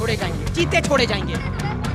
छोड़े जाएंगे चीते छोड़े जाएंगे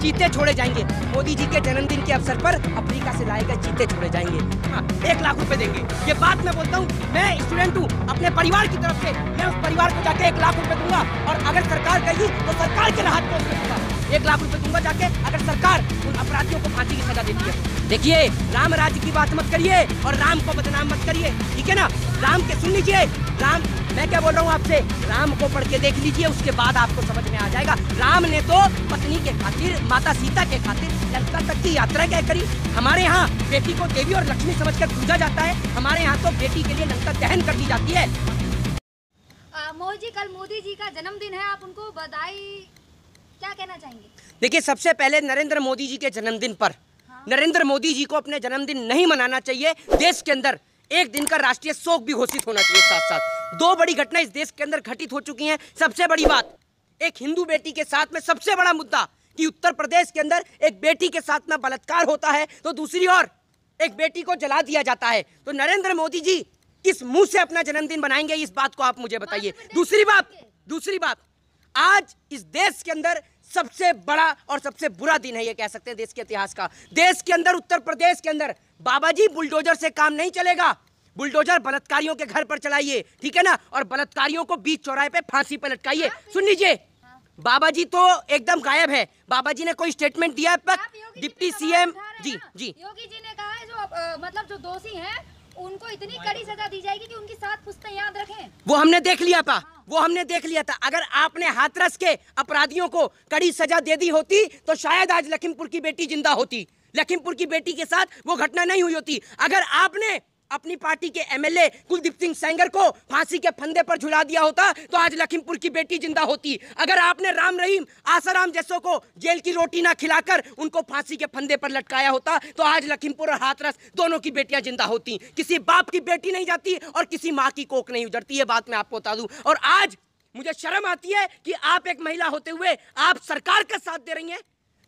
चीते छोड़े जाएंगे मोदी जी के जन्मदिन के अवसर पर अफ्रीका से लाए गए चीते छोड़े जाएंगे हाँ एक लाख रुपए देंगे ये बात मैं बोलता हूँ मैं स्टूडेंट हूँ अपने परिवार की तरफ से मैं उस परिवार को जाके एक लाख रुपए दूंगा और अगर सरकार कहेगी तो सरकार के राहत को एक लाख रुपए दूंगा जाके अगर सरकार उन अपराधियों को फांसी की सजा देती है देखिए राम राज्य की बात मत करिए और राम को बदनाम मत करिए ठीक है ना राम के सुन लीजिए राम मैं क्या बोल रहा हूँ आपसे राम को पढ़ के देख लीजिए उसके बाद आपको समझ में आ जाएगा राम ने तो पत्नी के खातिर माता सीता के खातिर लंका तक की यात्रा क्या करी हमारे यहाँ बेटी को देवी और लक्ष्मी समझ कर पूजा जाता है हमारे यहाँ तो बेटी के लिए लंका दहन कर दी जाती है मोदी जी कल मोदी जी का जन्मदिन है आप उनको बधाई क्या कहना चाहेंगे देखिए सबसे पहले नरेंद्र मोदी जी के जन्मदिन पर हाँ? नरेंद्र मोदी जी को अपने जन्मदिन नहीं मनाना चाहिए देश के अंदर एक दिन का राष्ट्रीय शोक भी घोषित होना चाहिए साथ साथ दो बड़ी घटना इस देश के अंदर घटित हो चुकी है सबसे बड़ी बात एक हिंदू बेटी के साथ में सबसे बड़ा मुद्दा कि उत्तर प्रदेश के अंदर एक बेटी के साथ में बलात्कार होता है तो दूसरी ओर एक बेटी को जला दिया जाता है तो नरेंद्र मोदी जी किस मुंह से अपना जन्मदिन बनाएंगे इस बात को आप मुझे बताइए दूसरी बात दूसरी बात आज इस देश के अंदर सबसे बड़ा और सबसे बुरा दिन है ये कह सकते हैं देश के इतिहास का देश के अंदर उत्तर प्रदेश के अंदर बाबा जी बुलडोजर से काम नहीं चलेगा बुलडोजर बलात्कारियों के घर पर चलाइए ठीक है ना और बलात्कारियों को बीच चौराहे पे फांसी पर लटकाइए हाँ। सुन लीजिए बाबा जी तो एकदम गायब है बाबा जी ने कोई स्टेटमेंट दिया है तक डिप्टी सीएम जी जी योगी जी ने कहा है जो आ, मतलब जो दोषी हैं उनको इतनी कड़ी सजा दी जाएगी कि उनकी सात पुस्तक याद रखें वो हमने देख लिया पा वो हमने देख लिया था अगर आपने हाथरस के अपराधियों को कड़ी सजा दे दी होती तो शायद आज लखीमपुर की बेटी जिंदा होती लखीमपुर की बेटी के साथ वो घटना नहीं हुई होती अगर आपने अपनी पार्टी के एमएलए कुलदीप सिंह सेंगर को फांसी के फंदे पर झुला दिया होता तो आज लखीमपुर की बेटी जिंदा होती अगर आपने राम रहीम आसाराम जैसों को जेल की रोटी ना खिलाकर उनको फांसी के फंदे पर लटकाया होता तो आज लखीमपुर और हाथरस दोनों की बेटियां जिंदा होती किसी बाप की बेटी नहीं जाती और किसी माँ की कोक नहीं उजरती ये बात मैं आपको बता दू और आज मुझे शर्म आती है कि आप एक महिला होते हुए आप सरकार का साथ दे रही हैं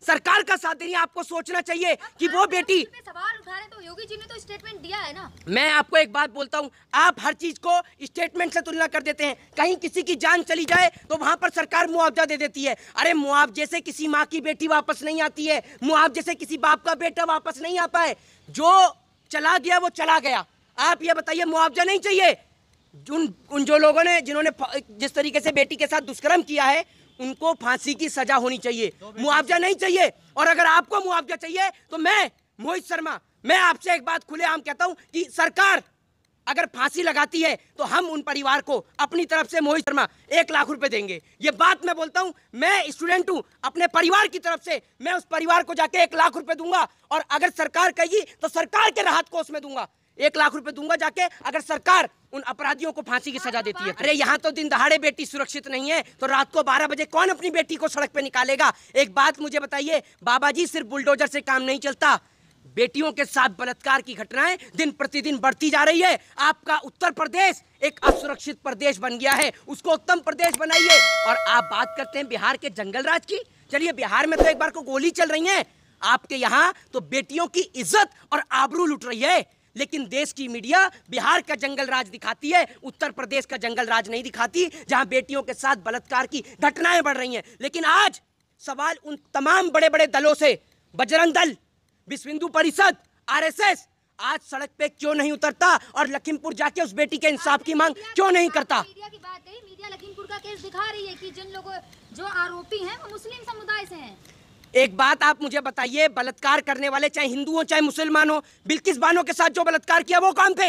सरकार का साथ देनी आपको सोचना चाहिए कि हाँ, वो बेटी सवाल उठा रहे तो योगी जी ने तो स्टेटमेंट दिया है ना मैं आपको एक बात बोलता हूँ आप हर चीज को स्टेटमेंट से तुलना कर देते हैं कहीं किसी की जान चली जाए तो वहाँ पर सरकार मुआवजा दे देती है अरे मुआवजे से किसी माँ की बेटी वापस नहीं आती है मुआवजे से किसी बाप का बेटा वापस नहीं आ पाए जो चला गया वो चला गया आप ये बताइए मुआवजा नहीं चाहिए उन उन जो लोगों ने जिन्होंने जिस तरीके से बेटी के साथ दुष्कर्म किया है उनको फांसी की सजा होनी चाहिए मुआवजा नहीं चाहिए और अगर आपको मुआवजा चाहिए तो मैं मोहित शर्मा मैं आपसे एक बात खुलेआम कहता हूं कि सरकार अगर फांसी लगाती है तो हम उन परिवार को अपनी तरफ से मोहित शर्मा एक लाख रुपए देंगे ये बात मैं बोलता हूं मैं स्टूडेंट हूं अपने परिवार की तरफ से मैं उस परिवार को जाके एक लाख रुपए दूंगा और अगर सरकार कहेगी तो सरकार के राहत कोष में दूंगा एक लाख रुपए दूंगा जाके अगर सरकार उन अपराधियों को फांसी की सजा देती है अरे यहाँ तो दिन दहाड़े बेटी सुरक्षित नहीं है तो रात को 12 बजे कौन अपनी बेटी को सड़क पे निकालेगा एक बात मुझे बताइए बाबा जी सिर्फ बुलडोजर से काम नहीं चलता बेटियों के साथ बलात्कार की घटनाएं दिन प्रतिदिन बढ़ती जा रही है आपका उत्तर प्रदेश एक असुरक्षित प्रदेश बन गया है उसको उत्तम प्रदेश बनाइए और आप बात करते हैं बिहार के जंगल राज की चलिए बिहार में तो एक बार को गोली चल रही है आपके यहाँ तो बेटियों की इज्जत और आबरू लुट रही है लेकिन देश की मीडिया बिहार का जंगल राज दिखाती है उत्तर प्रदेश का जंगल राज नहीं दिखाती जहां बेटियों के साथ बलात्कार की घटनाएं बढ़ रही हैं लेकिन आज सवाल उन तमाम बड़े बड़े दलों से बजरंग दल विश्व हिंदू परिषद आर आज सड़क पे क्यों नहीं उतरता और लखीमपुर जाके उस बेटी के इंसाफ की मांग क्यों नहीं करता मीडिया की बात है मीडिया लखीमपुर का केस दिखा रही है कि जिन लोगों जो आरोपी हैं वो मुस्लिम समुदाय से हैं एक बात आप मुझे बताइए बलात्कार करने वाले चाहे हिंदू हो चाहे मुसलमान हो बिल्किस बानो के साथ जो बलात्कार किया वो कौन थे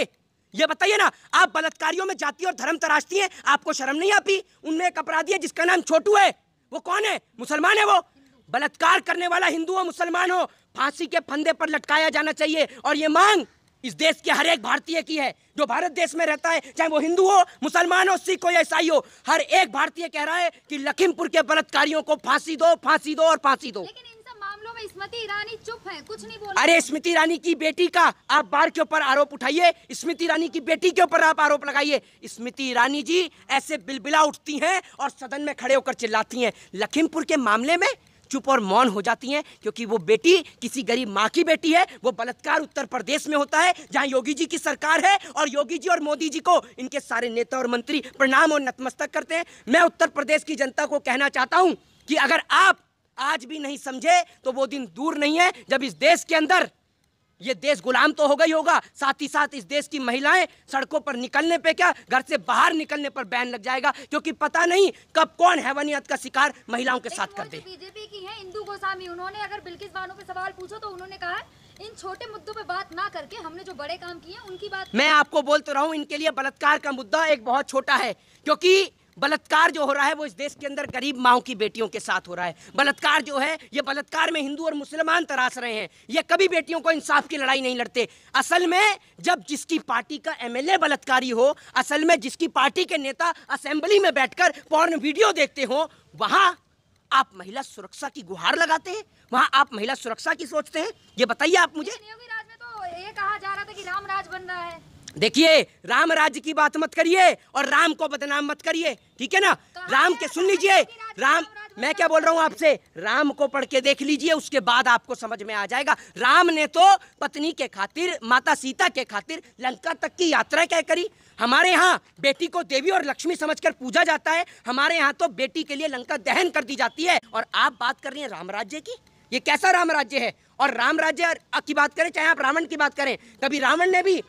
ये बताइए ना आप बलात्कारियों में जाति और धर्म तराशती हैं आपको शर्म नहीं आती उनमें एक अपराधी है जिसका नाम छोटू है वो कौन है मुसलमान है वो बलात्कार करने वाला हिंदू हो मुसलमान हो फांसी के फंदे पर लटकाया जाना चाहिए और ये मांग इस देश के हर एक भारतीय की है जो भारत देश में रहता है चाहे वो हिंदू हो मुसलमान हो सिख हो या ईसाई हो हर एक भारतीय कह रहा है कि लखीमपुर के बलात्कारियों को फांसी दो फांसी दो और फांसी दो लेकिन मामलों में स्मृति ईरानी चुप है कुछ नहीं बोल अरे स्मृति ईरानी की बेटी का आप बार के ऊपर आरोप उठाइए स्मृति ईरानी की बेटी के ऊपर आप आरोप लगाइए स्मृति ईरानी जी ऐसे बिलबिला उठती है और सदन में खड़े होकर चिल्लाती है लखीमपुर के मामले में चुप और मौन हो जाती हैं क्योंकि वो बेटी किसी गरीब माँ की बेटी है वो बलात्कार उत्तर प्रदेश में होता है जहाँ योगी जी की सरकार है और योगी जी और मोदी जी को इनके सारे नेता और मंत्री प्रणाम और नतमस्तक करते हैं मैं उत्तर प्रदेश की जनता को कहना चाहता हूँ कि अगर आप आज भी नहीं समझे तो वो दिन दूर नहीं है जब इस देश के अंदर ये देश गुलाम तो होगा ही होगा साथ ही साथ इस देश की महिलाएं सड़कों पर निकलने पे क्या घर से बाहर निकलने पर बैन लग जाएगा क्योंकि पता नहीं कब कौन हैवानियत का शिकार महिलाओं के साथ कर तो दे बीजेपी की है इंदू गोस्वामी उन्होंने अगर बिल्किस बानो पे सवाल पूछो तो उन्होंने कहा इन छोटे मुद्दों पे बात ना करके हमने जो बड़े काम किए उनकी बात मैं आपको बोलते तो रहा इनके लिए बलात्कार का मुद्दा एक बहुत छोटा है क्योंकि बलात्कार जो हो रहा है वो इस देश के अंदर गरीब माओ की बेटियों के साथ हो रहा है बलात्कार जो है ये बलात्कार में हिंदू और मुसलमान तराश रहे हैं ये कभी बेटियों को इंसाफ की लड़ाई नहीं लड़ते असल में जब जिसकी पार्टी का एमएलए बलात्कारी हो असल में जिसकी पार्टी के नेता असेंबली में बैठकर पॉर्न वीडियो देखते हो वहाँ आप महिला सुरक्षा की गुहार लगाते हैं वहाँ आप महिला सुरक्षा की सोचते हैं ये बताइए आप मुझे तो ये कहा जा रहा था कि राम राज बन रहा है देखिए राम राज्य की बात मत करिए और राम को बदनाम मत करिए ठीक है ना राम के सुन लीजिए राम मैं क्या बोल रहा हूँ आपसे राम को पढ़ के देख लीजिए उसके बाद आपको समझ में आ जाएगा राम ने तो पत्नी के खातिर माता सीता के खातिर लंका तक की यात्रा क्या करी हमारे यहाँ बेटी को देवी और लक्ष्मी समझकर पूजा जाता है हमारे यहाँ तो बेटी के लिए लंका दहन कर दी जाती है और आप बात कर रही हैं राम राज्य की ये कैसा राम राज्य है और राम राज्य की बात करें चाहे आप रावण की बात करें कभी रावण ने भी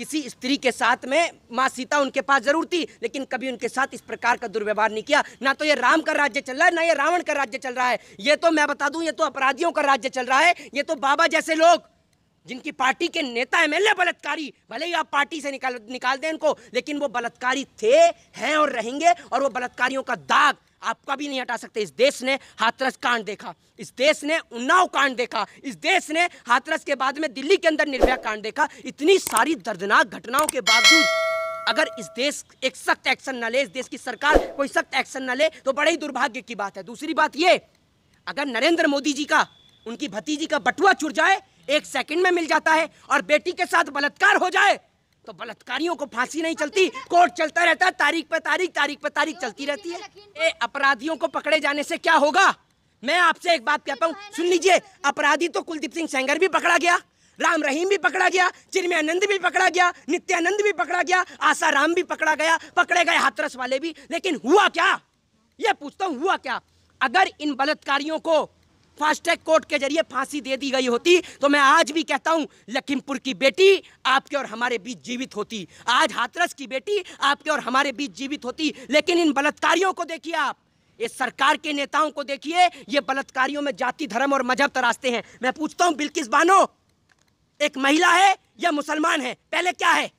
किसी स्त्री के साथ में माँ सीता उनके पास जरूर थी लेकिन कभी उनके साथ इस प्रकार का दुर्व्यवहार नहीं किया ना तो ये राम का राज्य चल रहा है ना ये रावण का राज्य चल रहा है ये तो मैं बता दूं ये तो अपराधियों का राज्य चल रहा है ये तो बाबा जैसे लोग जिनकी पार्टी के नेता एम एमएलए बलात्कारी भले ही आप पार्टी से निकाल निकाल दें इनको लेकिन वो बलात्कारी थे हैं और रहेंगे और वो बलात्कारियों का दाग आपका भी नहीं हटा सकते इस देश ने हाथरस कांड देखा इस देश ने उन्नाव कांड देखा इस देश ने हाथरस के बाद में दिल्ली के अंदर निर्भया कांड देखा इतनी सारी दर्दनाक घटनाओं के बावजूद अगर इस देश एक सख्त एक्शन न ले इस देश की सरकार कोई सख्त एक्शन न ले तो बड़े ही दुर्भाग्य की बात है दूसरी बात ये अगर नरेंद्र मोदी जी का उनकी भतीजी का बटुआ चुर जाए एक सेकंड में मिल जाता है और बेटी के साथ बलात्कार हो जाए तो बलात्कारियों को फांसी नहीं चलती कोर्ट चलता रहता है तारीख पे तारीख तारीख पे तारीख चलती रहती है ए अपराधियों को पकड़े जाने से क्या होगा मैं आपसे एक बात कहता हूँ सुन लीजिए अपराधी तो कुलदीप सिंह सेंगर भी पकड़ा गया राम रहीम भी पकड़ा गया चिन्मयानंद भी पकड़ा गया नित्यानंद भी पकड़ा गया आशा राम भी पकड़ा गया पकड़े गए हाथरस वाले भी लेकिन हुआ क्या ये पूछता हूँ हुआ क्या अगर इन बलात्कारियों को फास्ट्रैक कोर्ट के जरिए फांसी दे दी गई होती तो मैं आज भी कहता हूँ लखीमपुर की बेटी आपके और हमारे बीच जीवित होती आज हाथरस की बेटी आपके और हमारे बीच जीवित होती लेकिन इन बलात्कारियों को देखिए आप इस सरकार के नेताओं को देखिए ये बलात्कारियों में जाति धर्म और मजहब तरासते हैं मैं पूछता हूँ बिल्किस बानो एक महिला है या मुसलमान है पहले क्या है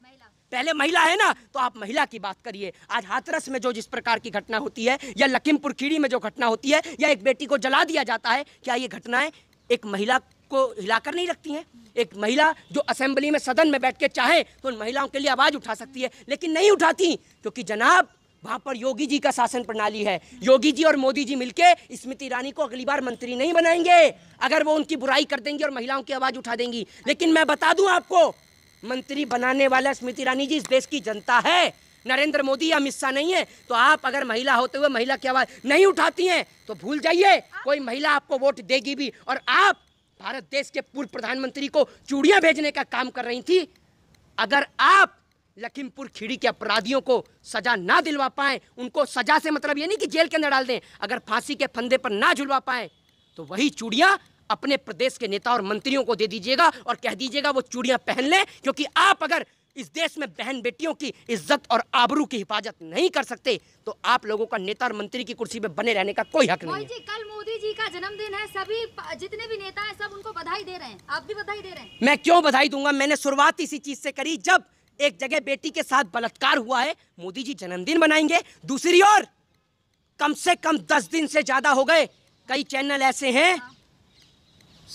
पहले महिला है ना तो आप महिला की बात करिए आज हाथरस में जो जिस प्रकार की घटना होती है या लखीमपुर खीरी में जो घटना होती है या एक बेटी को जला दिया जाता है क्या ये घटनाएं एक महिला को हिलाकर नहीं रखती हैं एक महिला जो असेंबली में सदन में बैठ के चाहे तो उन महिलाओं के लिए आवाज़ उठा सकती है लेकिन नहीं उठाती क्योंकि जनाब वहाँ पर योगी जी का शासन प्रणाली है योगी जी और मोदी जी मिलके स्मृति ईरानी को अगली बार मंत्री नहीं बनाएंगे अगर वो उनकी बुराई कर देंगी और महिलाओं की आवाज़ उठा देंगी लेकिन मैं बता दूँ आपको मंत्री बनाने वाला स्मृति ईरानी जी इस देश की जनता है नरेंद्र मोदी या शाह नहीं है तो आप अगर महिला होते हुए महिला की आवाज़ नहीं उठाती हैं तो भूल जाइए कोई महिला आपको वोट देगी भी और आप भारत देश के पूर्व प्रधानमंत्री को चूड़ियां भेजने का काम कर रही थी अगर आप लखीमपुर खीड़ी के अपराधियों को सजा ना दिलवा पाएं उनको सजा से मतलब ये नहीं कि जेल के अंदर डाल दें अगर फांसी के फंदे पर ना झुलवा पाए तो वही चूड़ियां अपने प्रदेश के नेता और मंत्रियों को दे दीजिएगा और कह दीजिएगा वो चूड़ियां पहन लें क्योंकि आप अगर इस देश में बहन बेटियों की इज्जत और आबरू की हिफाजत नहीं कर सकते तो आप लोगों का नेता और मंत्री की कुर्सी में बने रहने का कोई हक नहीं जी कल मोदी जी का जन्मदिन है सभी जितने भी नेता है सब उनको बधाई दे रहे हैं आप भी बधाई दे रहे हैं मैं क्यों बधाई दूंगा मैंने शुरुआत इसी चीज से करी जब एक जगह बेटी के साथ बलात्कार हुआ है मोदी जी जन्मदिन मनाएंगे दूसरी ओर कम से कम दस दिन से ज्यादा हो गए कई चैनल ऐसे हैं हाँ।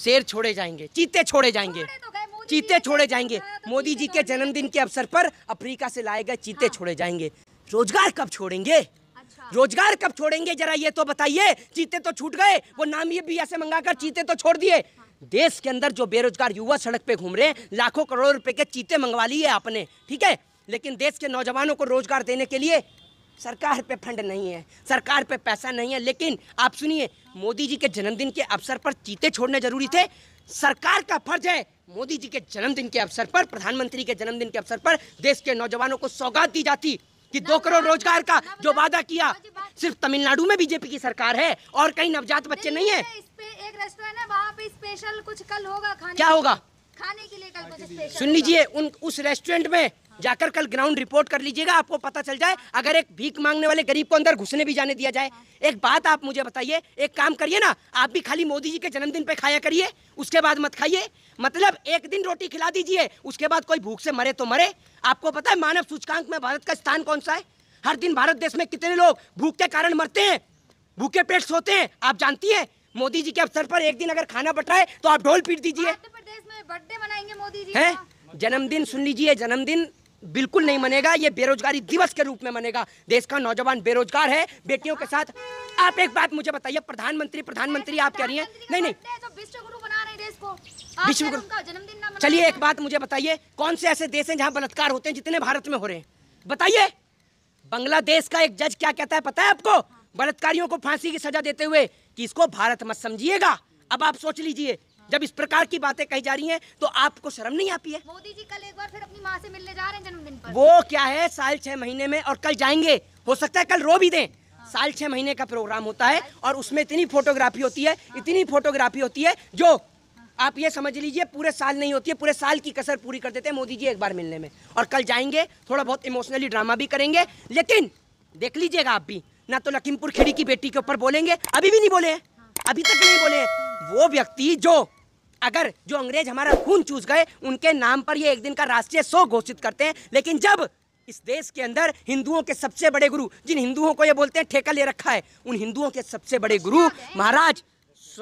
शेर छोड़े जाएंगे चीते छोड़े जाएंगे तो चीते छोड़े जाएंगे तो मोदी जी के जन्मदिन के अवसर पर अफ्रीका से लाए गए चीते हाँ। छोड़े जाएंगे रोजगार कब छोड़ेंगे अच्छा। रोजगार कब छोड़ेंगे जरा ये तो बताइए चीते तो छूट गए वो नाम ये भी ऐसे मंगा कर चीते तो छोड़ दिए देश के अंदर जो बेरोजगार युवा सड़क पे घूम रहे हैं लाखों करोड़ रुपए के चीते मंगवा लिए आपने ठीक है लेकिन देश के नौजवानों को रोजगार देने के लिए सरकार पे फंड नहीं है सरकार पे पैसा नहीं है लेकिन आप सुनिए मोदी जी के जन्मदिन के अवसर पर चीते छोड़ने जरूरी थे सरकार का फर्ज है मोदी जी के जन्मदिन के अवसर पर प्रधानमंत्री के जन्मदिन के अवसर पर देश के नौजवानों को सौगात दी जाती कि दो करोड़ रोजगार का जो वादा किया सिर्फ तमिलनाडु में बीजेपी की सरकार है और कहीं नवजात बच्चे नहीं है एक रेस्टोरेंट है वहाँ पे स्पेशल कुछ कल होगा खाने क्या होगा खाने के लिए कल कुछ सुन लीजिए उन उस रेस्टोरेंट में जाकर कल ग्राउंड रिपोर्ट कर लीजिएगा आपको पता चल जाए अगर एक भीख मांगने वाले गरीब को अंदर घुसने भी जाने दिया जाए एक बात आप मुझे बताइए एक काम करिए ना आप भी खाली मोदी जी के जन्मदिन पे खाया करिए उसके बाद मत खाइए मतलब एक दिन रोटी खिला दीजिए उसके बाद कोई भूख से मरे तो मरे आपको पता है मानव सूचकांक में भारत का स्थान कौन सा है हर दिन भारत देश में कितने लोग भूख के कारण मरते हैं भूखे पेट सोते हैं आप जानती है मोदी जी के अवसर पर एक दिन अगर खाना बटाए तो आप ढोल पीट दीजिए बर्थडे मनाएंगे मोदी जी जन्मदिन सुन लीजिए जन्मदिन बिल्कुल नहीं मनेगा ये बेरोजगारी दिवस के रूप में मनेगा देश का नौजवान बेरोजगार है बेटियों के साथ आप एक बात मुझे बताइए प्रधानमंत्री प्रधानमंत्री आप कह रही हैं नहीं नहीं तो विश्व गुरु चलिए एक बात मुझे बताइए कौन से ऐसे देश हैं जहाँ बलात्कार होते हैं जितने भारत में हो रहे हैं बताइए बांग्लादेश का एक जज क्या कहता है पता है आपको बलात्कारियों को फांसी की सजा देते हुए कि इसको भारत मत समझिएगा अब आप सोच लीजिए जब इस प्रकार की बातें कही जा रही हैं तो आपको शर्म नहीं आती है मोदी जी कल एक बार फिर अपनी माँ से मिलने जा रहे हैं जन्मदिन पर वो क्या है साल छह महीने में और कल जाएंगे हो सकता है कल रो भी दें हाँ। साल छह महीने का प्रोग्राम होता है और उसमें इतनी फोटोग्राफी होती है हाँ। इतनी फोटोग्राफी होती है जो आप ये समझ लीजिए पूरे साल नहीं होती है पूरे साल की कसर पूरी कर देते हैं मोदी जी एक बार मिलने में और कल जाएंगे थोड़ा बहुत इमोशनली ड्रामा भी करेंगे लेकिन देख लीजिएगा आप भी ना तो लखीमपुर खेड़ी की बेटी के ऊपर बोलेंगे अभी भी नहीं बोले हाँ। अभी तक नहीं बोले वो व्यक्ति जो अगर जो अंग्रेज हमारा खून चूस गए उनके नाम पर ये एक दिन का राष्ट्रीय शोक घोषित करते हैं लेकिन जब इस देश के अंदर हिंदुओं के सबसे बड़े गुरु जिन हिंदुओं को ये बोलते हैं ठेका ले रखा है उन हिंदुओं के सबसे बड़े गुरु महाराज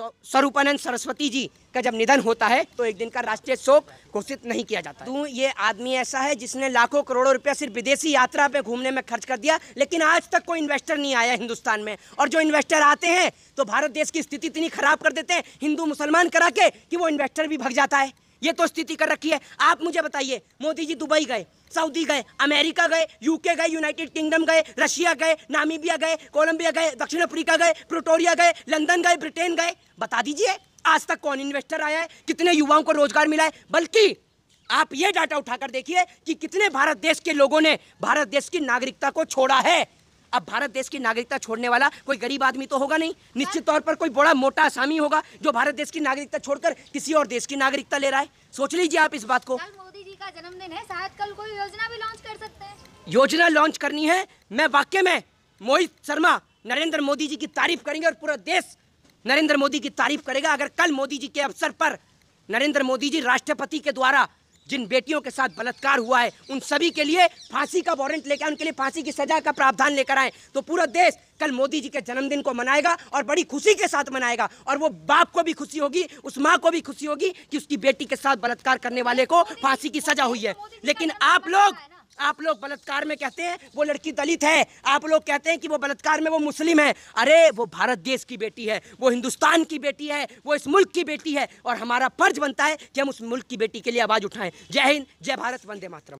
स्वरूपानंद सरस्वती जी का जब निधन होता है तो एक दिन का राष्ट्रीय शोक घोषित नहीं किया जाता तू ये आदमी ऐसा है जिसने लाखों करोड़ों रुपया सिर्फ विदेशी यात्रा पे घूमने में खर्च कर दिया लेकिन आज तक कोई इन्वेस्टर नहीं आया हिंदुस्तान में और जो इन्वेस्टर आते हैं तो भारत देश की स्थिति इतनी खराब कर देते हैं हिंदू मुसलमान करा के कि वो इन्वेस्टर भी भग जाता है ये तो स्थिति कर रखी है आप मुझे बताइए मोदी जी दुबई गए सऊदी गए अमेरिका गए यूके गए यूनाइटेड किंगडम गए रशिया गए नामीबिया गए कोलंबिया गए दक्षिण अफ्रीका गए प्रोटोरिया गए लंदन गए ब्रिटेन गए बता दीजिए आज तक कौन इन्वेस्टर आया है कितने युवाओं को रोजगार मिला है बल्कि आप ये डाटा उठाकर देखिए कि कितने भारत देश के लोगों ने भारत देश की नागरिकता को छोड़ा है अब भारत देश की नागरिकता छोड़ने वाला कोई गरीब आदमी तो होगा नहीं निश्चित तौर पर कोई बड़ा मोटा आसामी होगा जो भारत देश की नागरिकता छोड़कर किसी और देश की नागरिकता ले रहा है सोच लीजिए आप इस बात को मोदी जी का जन्मदिन है शायद कल कोई योजना भी लॉन्च कर सकते हैं योजना लॉन्च करनी है मैं वाक्य में मोहित शर्मा नरेंद्र मोदी जी की तारीफ करेंगे और पूरा देश नरेंद्र मोदी की तारीफ करेगा अगर कल मोदी जी के अवसर पर नरेंद्र मोदी जी राष्ट्रपति के द्वारा जिन बेटियों के साथ बलात्कार हुआ है उन सभी के लिए फांसी का वारंट लेकर उनके लिए फांसी की सजा का प्रावधान लेकर आए तो पूरा देश कल मोदी जी के जन्मदिन को मनाएगा और बड़ी खुशी के साथ मनाएगा और वो बाप को भी खुशी होगी उस माँ को भी खुशी होगी कि उसकी बेटी के साथ बलात्कार करने वाले को फांसी की सजा हुई है लेकिन आप लोग आप लोग बलात्कार में कहते हैं वो लड़की दलित है आप लोग कहते हैं कि वो बलात्कार में वो मुस्लिम है अरे वो भारत देश की बेटी है वो हिंदुस्तान की बेटी है वो इस मुल्क की बेटी है और हमारा फर्ज बनता है कि हम उस मुल्क की बेटी के लिए आवाज़ उठाएं जय हिंद जय भारत वंदे मातरम